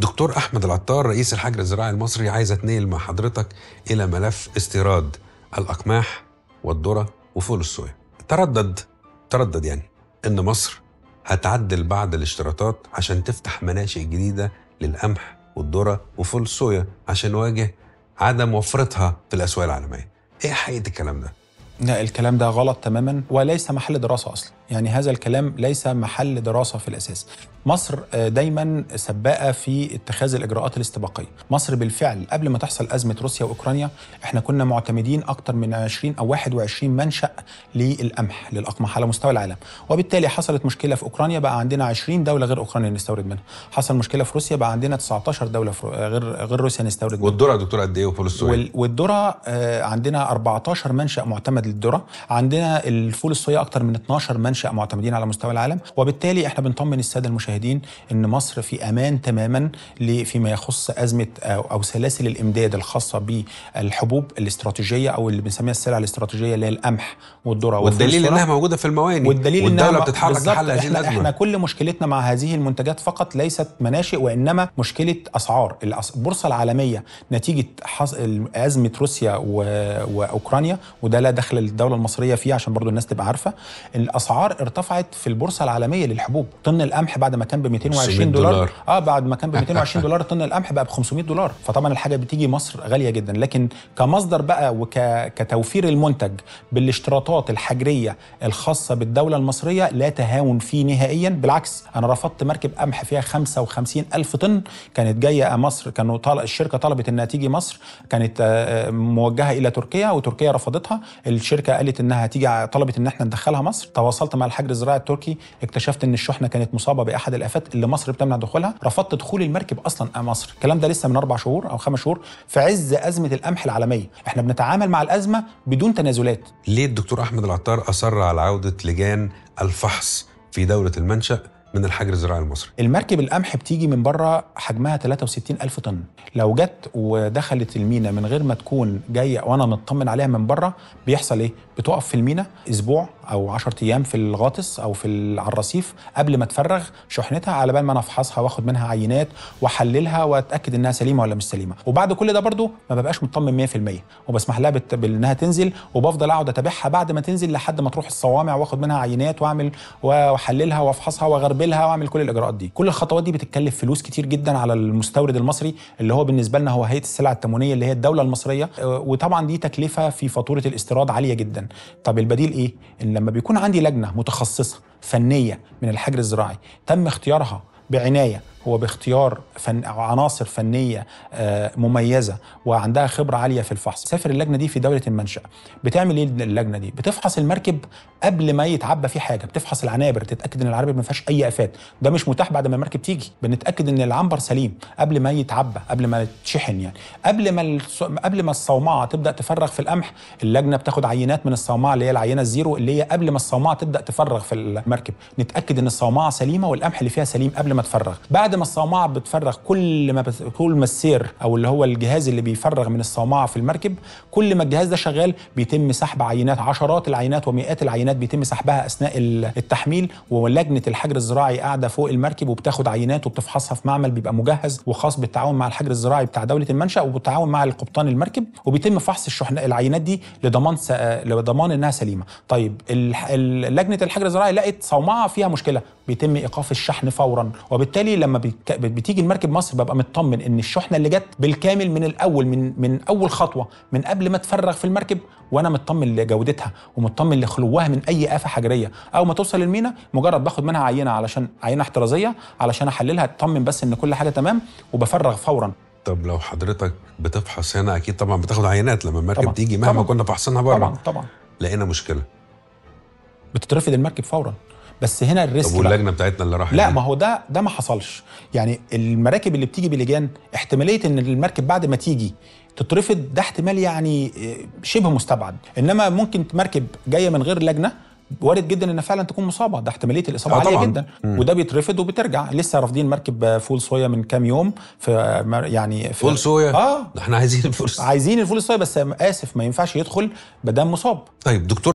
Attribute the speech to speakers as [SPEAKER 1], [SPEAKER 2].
[SPEAKER 1] دكتور احمد العطار رئيس الحجر الزراعي المصري عايز اتنقل مع حضرتك الى ملف استيراد الاقماح والذره وفول الصويا تردد تردد يعني ان مصر هتعدل بعض الاشتراطات عشان تفتح مناشئ جديده للقمح والذره وفول الصويا عشان نواجه عدم وفرتها في الاسواق العالميه ايه حقيقه الكلام ده لا الكلام ده غلط تماما وليس محل دراسه اصلا
[SPEAKER 2] يعني هذا الكلام ليس محل دراسه في الاساس. مصر آه، دايما سباقه في اتخاذ الاجراءات الاستباقيه، مصر بالفعل قبل ما تحصل ازمه روسيا واوكرانيا احنا كنا معتمدين اكثر من 20 او 21 منشا للقمح للاقمح على مستوى العالم، وبالتالي حصلت مشكله في اوكرانيا بقى عندنا 20 دوله غير اوكرانيا نستورد منها، حصل مشكله في روسيا بقى عندنا 19 دوله آه، غير غير روسيا نستورد منها. والذره يا دكتور قد ايه وفول والذره آه، عندنا 14 منشا معتمد للذره، عندنا الفول الصويا اكثر من 12 منشا منشأ معتمدين على مستوى العالم وبالتالي احنا بنطمن السادة المشاهدين ان مصر في امان تماما فيما يخص ازمة او سلاسل الامداد الخاصة بالحبوب الاستراتيجية او اللي بنسميها السلع الاستراتيجية اللي هي القمح والذرة والدليل انها موجودة في المواني والدليل والدولة إنها بتتحرك لحل هذه الازمة احنا كل مشكلتنا مع هذه المنتجات فقط ليست مناشئ وانما مشكلة اسعار البورصة العالمية نتيجة ازمة روسيا واوكرانيا وده لا دخل الدولة المصرية فيه عشان برضو الناس تبقى عارفة الاسعار الاسعار ارتفعت في البورصه العالميه للحبوب طن القمح بعد ما كان ب 220 دولار. دولار اه بعد ما كان ب 220 دولار طن القمح بقى ب 500 دولار فطبعا الحاجه بتيجي مصر غاليه جدا لكن كمصدر بقى وكتوفير المنتج بالاشتراطات الحجريه الخاصه بالدوله المصريه لا تهاون فيه نهائيا بالعكس انا رفضت مركب قمح فيها 55 الف طن كانت جايه مصر كانوا طال الشركه طلبت انها تيجي مصر كانت آه، موجهه الى تركيا وتركيا رفضتها الشركه قالت انها تيجي طلبت ان احنا ندخلها مصر تواصلت اتصلت مع الحجر الزراعي التركي اكتشفت ان الشحنه كانت مصابه باحد الافات اللي مصر بتمنع دخولها رفضت دخول المركب اصلا مصر الكلام ده لسه من اربع شهور او خمس شهور في عز ازمه القمح العالميه احنا بنتعامل مع الازمه
[SPEAKER 1] بدون تنازلات ليه الدكتور احمد العطار اصر على عوده لجان الفحص في دوله المنشا من الحجر الزراعي المصري المركب
[SPEAKER 2] القمح بتيجي من بره حجمها 63 ألف طن لو جت ودخلت المينا من غير ما تكون جاية وأنا مطمن عليها من بره بيحصل إيه؟ بتقف في المينا أسبوع او 10 ايام في الغاطس او في على الرصيف قبل ما تفرغ شحنتها على بال ما انا افحصها واخد منها عينات واحللها واتاكد انها سليمه ولا مش سليمه وبعد كل ده برضو ما ببقاش مطمن 100% وبسمح لها بت... بانها تنزل وبفضل اقعد اتابعها بعد ما تنزل لحد ما تروح الصوامع واخد منها عينات واعمل واحللها وافحصها واغربلها واعمل كل الاجراءات دي كل الخطوات دي بتتكلف فلوس كتير جدا على المستورد المصري اللي هو بالنسبه لنا هو هيئه السلع التموينيه اللي هي الدوله المصريه أه، وطبعا دي تكلفه في فاتوره الاستيراد عاليه جدا طب البديل ايه ان لما بيكون عندي لجنه متخصصه فنيه من الحجر الزراعي تم اختيارها بعنايه هو باختيار فن عناصر فنيه آه، مميزه وعندها خبره عاليه في الفحص سافر اللجنه دي في دوله المنشا بتعمل ايه اللجنه دي بتفحص المركب قبل ما يتعبى فيه حاجه بتفحص العنابر تتاكد ان العنابر ما فيهاش اي افات ده مش متاح بعد ما المركب تيجي بنتاكد ان العنبر سليم قبل ما يتعبى قبل ما يتشحن يعني قبل ما الص... قبل ما الصومعه تبدا تفرغ في القمح اللجنه بتاخد عينات من الصومعه اللي هي العينه الزيرو اللي هي قبل ما الصومعه تبدا تفرغ في المركب نتاكد ان الصومعه سليمه والقمح اللي فيها سليم قبل ما تفرغ بعد بعد ما الصومعه بتفرغ كل ما بس... كل ما السير او اللي هو الجهاز اللي بيفرغ من الصومعه في المركب كل ما الجهاز ده شغال بيتم سحب عينات عشرات العينات ومئات العينات بيتم سحبها اثناء التحميل ولجنه الحجر الزراعي قاعده فوق المركب وبتاخد عينات وبتفحصها في معمل بيبقى مجهز وخاص بالتعاون مع الحجر الزراعي بتاع دوله المنشا وبالتعاون مع القبطان المركب وبيتم فحص الشحن العينات دي لضمان س... لضمان انها سليمه طيب لجنه الحجر الزراعي لقت صومعه فيها مشكله بيتم ايقاف الشحن فورا وبالتالي لما بتيجي المركب مصر ببقى مطمن ان الشحنه اللي جت بالكامل من الاول من من اول خطوه من قبل ما تفرغ في المركب وانا مطمن لجودتها ومطمن لخلوها من اي افه حجريه او ما توصل المينا مجرد باخد منها عينه علشان عينه احترازيه علشان احللها اطمن بس ان كل حاجه تمام
[SPEAKER 1] وبفرغ فورا طب لو حضرتك بتفحص هنا اكيد طبعا بتاخد عينات لما المركب طبعًا تيجي مهما طبعًا كنا فحصناها بره طبعا طبعا لقينا مشكله بتترفض المركب فورا
[SPEAKER 2] بس هنا الريسك طب واللجنه
[SPEAKER 1] بتاعتنا اللي راحت لا
[SPEAKER 2] ما هو ده ده ما حصلش يعني المراكب اللي بتيجي بلجان احتماليه ان المركب بعد ما تيجي تترفض ده احتمال يعني آه، شبه مستبعد انما ممكن مركب جايه من غير لجنه وارد جدا انها فعلا تكون مصابه ده احتماليه الاصابه آه، عاليه جدا مم. وده بيترفض وبترجع لسه رافضين مركب فول صويا من كام يوم في آه، يعني في فول صويا اه
[SPEAKER 1] احنا عايزين الفول
[SPEAKER 2] عايزين الفول الصويا بس اسف ما ينفعش يدخل ما دام مصاب طيب دكتور